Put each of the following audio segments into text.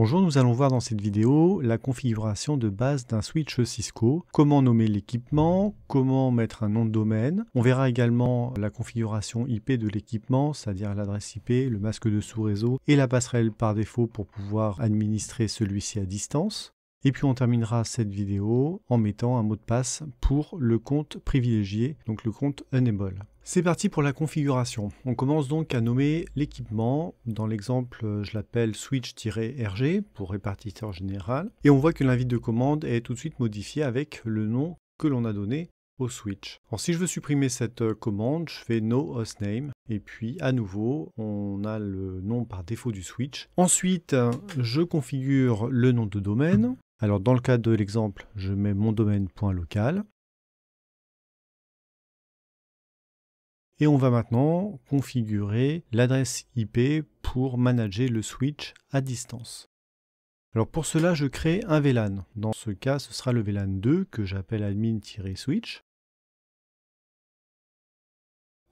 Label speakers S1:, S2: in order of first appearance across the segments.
S1: Bonjour, nous allons voir dans cette vidéo la configuration de base d'un switch Cisco, comment nommer l'équipement, comment mettre un nom de domaine. On verra également la configuration IP de l'équipement, c'est-à-dire l'adresse IP, le masque de sous-réseau et la passerelle par défaut pour pouvoir administrer celui-ci à distance. Et puis on terminera cette vidéo en mettant un mot de passe pour le compte privilégié, donc le compte Enable. C'est parti pour la configuration. On commence donc à nommer l'équipement. Dans l'exemple, euh, je l'appelle switch-rg pour répartiteur général. Et on voit que l'invite de commande est tout de suite modifié avec le nom que l'on a donné au switch. Alors si je veux supprimer cette euh, commande, je fais no hostname et puis à nouveau on a le nom par défaut du switch. Ensuite je configure le nom de domaine. Alors dans le cas de l'exemple je mets mon domaine.local Et on va maintenant configurer l'adresse IP pour manager le switch à distance. Alors pour cela, je crée un VLAN. Dans ce cas, ce sera le VLAN 2 que j'appelle admin-switch.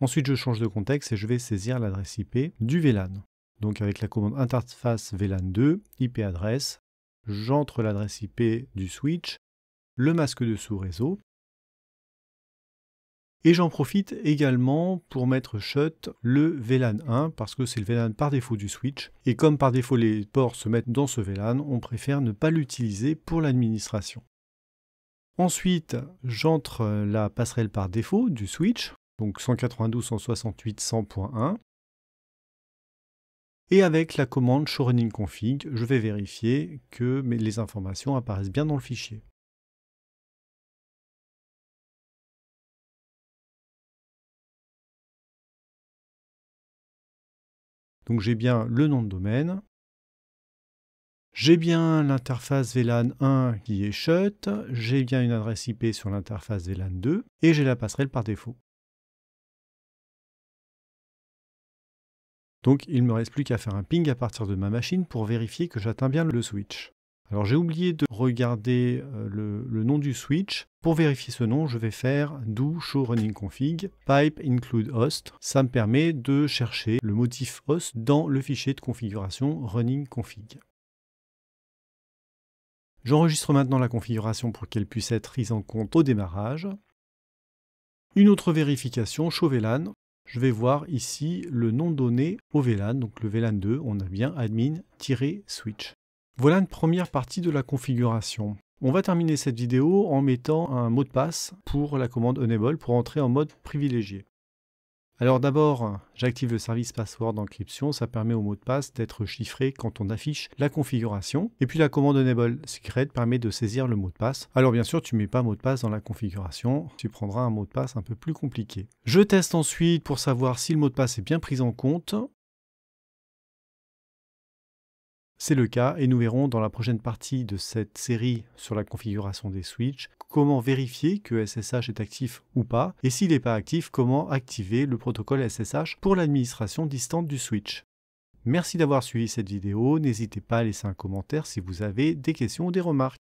S1: Ensuite, je change de contexte et je vais saisir l'adresse IP du VLAN. Donc avec la commande interface VLAN 2, IP adresse, j'entre l'adresse IP du switch, le masque de sous-réseau et j'en profite également pour mettre shut le VLAN 1 parce que c'est le VLAN par défaut du switch. Et comme par défaut les ports se mettent dans ce VLAN, on préfère ne pas l'utiliser pour l'administration. Ensuite, j'entre la passerelle par défaut du switch, donc 192.168.100.1. Et avec la commande showrunning config, je vais vérifier que les informations apparaissent bien dans le fichier. Donc j'ai bien le nom de domaine. J'ai bien l'interface VLAN 1 qui est shut, j'ai bien une adresse IP sur l'interface VLAN 2 et j'ai la passerelle par défaut. Donc il ne me reste plus qu'à faire un ping à partir de ma machine pour vérifier que j'atteins bien le switch. Alors j'ai oublié de regarder euh, le, nom du switch. Pour vérifier ce nom, je vais faire do show running config pipe include host. Ça me permet de chercher le motif host dans le fichier de configuration running config. J'enregistre maintenant la configuration pour qu'elle puisse être prise en compte au démarrage. Une autre vérification, show VLAN. Je vais voir ici le nom donné au VLAN, donc le VLAN 2, on a bien admin-switch. Voilà une première partie de la configuration. On va terminer cette vidéo en mettant un mot de passe pour la commande Enable pour entrer en mode privilégié. Alors d'abord, j'active le service password d'encryption, ça permet au mot de passe d'être chiffré quand on affiche la configuration. Et puis la commande Enable Secret permet de saisir le mot de passe. Alors bien sûr, tu mets pas mot de passe dans la configuration, tu prendras un mot de passe un peu plus compliqué. Je teste ensuite pour savoir si le mot de passe est bien pris en compte. C'est le cas et nous verrons dans la prochaine partie de cette série sur la configuration des switches comment vérifier que SSH est actif ou pas et s'il n'est pas actif comment activer le protocole SSH pour l'administration distante du switch. Merci d'avoir suivi cette vidéo, n'hésitez pas à laisser un commentaire si vous avez des questions ou des remarques.